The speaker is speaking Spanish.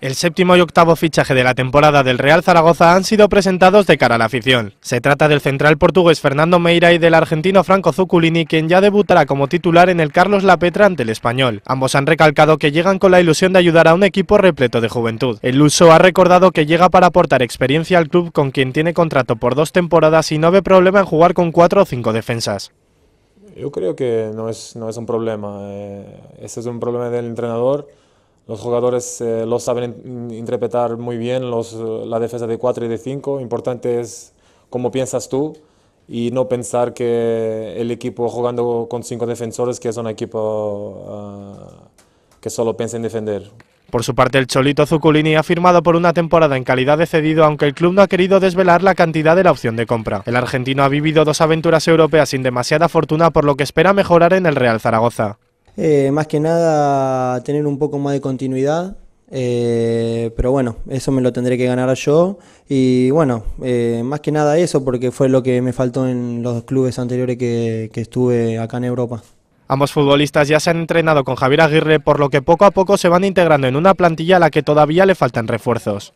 El séptimo y octavo fichaje de la temporada del Real Zaragoza han sido presentados de cara a la afición. Se trata del central portugués Fernando Meira y del argentino Franco Zuculini, quien ya debutará como titular en el Carlos Lapetra ante el español. Ambos han recalcado que llegan con la ilusión de ayudar a un equipo repleto de juventud. El luso ha recordado que llega para aportar experiencia al club con quien tiene contrato por dos temporadas y no ve problema en jugar con cuatro o cinco defensas. Yo creo que no es, un problema. este es un problema del entrenador. Los jugadores eh, lo saben interpretar muy bien, los, eh, la defensa de 4 y de 5. Importante es cómo piensas tú y no pensar que el equipo jugando con 5 defensores, que es un equipo ah, que solo piensa en defender. Por su parte, el Cholito Zuculini ha firmado por una temporada en calidad de cedido, aunque el club no ha querido desvelar la cantidad de la opción de compra. El argentino ha vivido dos aventuras europeas sin demasiada fortuna, por lo que espera mejorar en el Real Zaragoza. Eh, más que nada tener un poco más de continuidad, eh, pero bueno, eso me lo tendré que ganar yo. Y bueno, eh, más que nada eso, porque fue lo que me faltó en los clubes anteriores que estuve acá en Europa. Ambos futbolistas ya se han entrenado con Javier Aguirre, por lo que poco a poco se van integrando en una plantilla a la que todavía le faltan refuerzos.